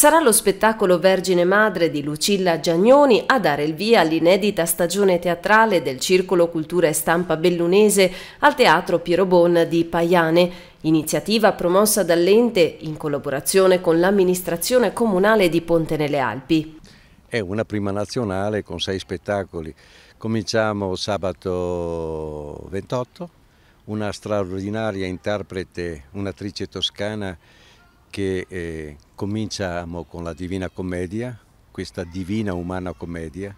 Sarà lo spettacolo Vergine Madre di Lucilla Giagnoni a dare il via all'inedita stagione teatrale del Circolo Cultura e Stampa Bellunese al Teatro Piero Bon di Paiane, iniziativa promossa dall'ente in collaborazione con l'amministrazione comunale di Ponte nelle Alpi. È una prima nazionale con sei spettacoli. Cominciamo sabato 28, una straordinaria interprete, un'attrice toscana che eh, cominciamo con la Divina Commedia, questa divina umana commedia,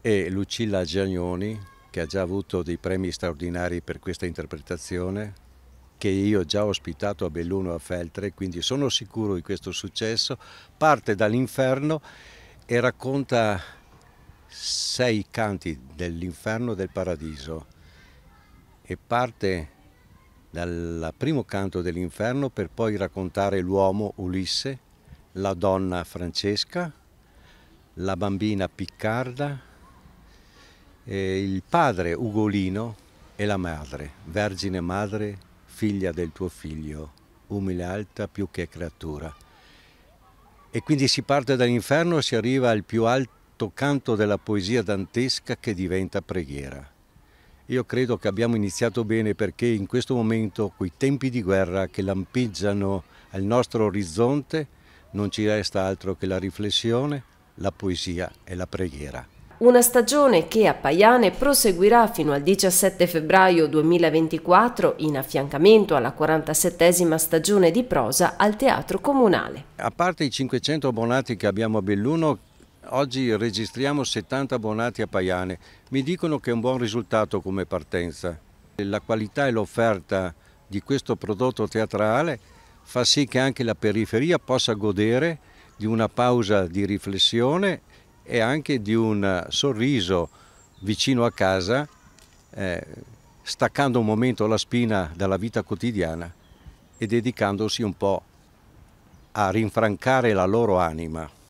e Lucilla Giagnoni, che ha già avuto dei premi straordinari per questa interpretazione, che io ho già ospitato a Belluno a Feltre, quindi sono sicuro di questo successo, parte dall'inferno e racconta sei canti dell'inferno e del paradiso e parte dal primo canto dell'inferno per poi raccontare l'uomo Ulisse, la donna Francesca, la bambina Piccarda, il padre Ugolino e la madre, Vergine Madre, figlia del tuo figlio, umile alta più che creatura. E quindi si parte dall'inferno e si arriva al più alto canto della poesia dantesca che diventa preghiera. Io credo che abbiamo iniziato bene perché in questo momento, coi tempi di guerra che lampeggiano al nostro orizzonte, non ci resta altro che la riflessione, la poesia e la preghiera. Una stagione che a Paiane proseguirà fino al 17 febbraio 2024 in affiancamento alla 47esima stagione di prosa al Teatro Comunale. A parte i 500 abbonati che abbiamo a Belluno, Oggi registriamo 70 abbonati a Paiane. Mi dicono che è un buon risultato come partenza. La qualità e l'offerta di questo prodotto teatrale fa sì che anche la periferia possa godere di una pausa di riflessione e anche di un sorriso vicino a casa, eh, staccando un momento la spina dalla vita quotidiana e dedicandosi un po' a rinfrancare la loro anima.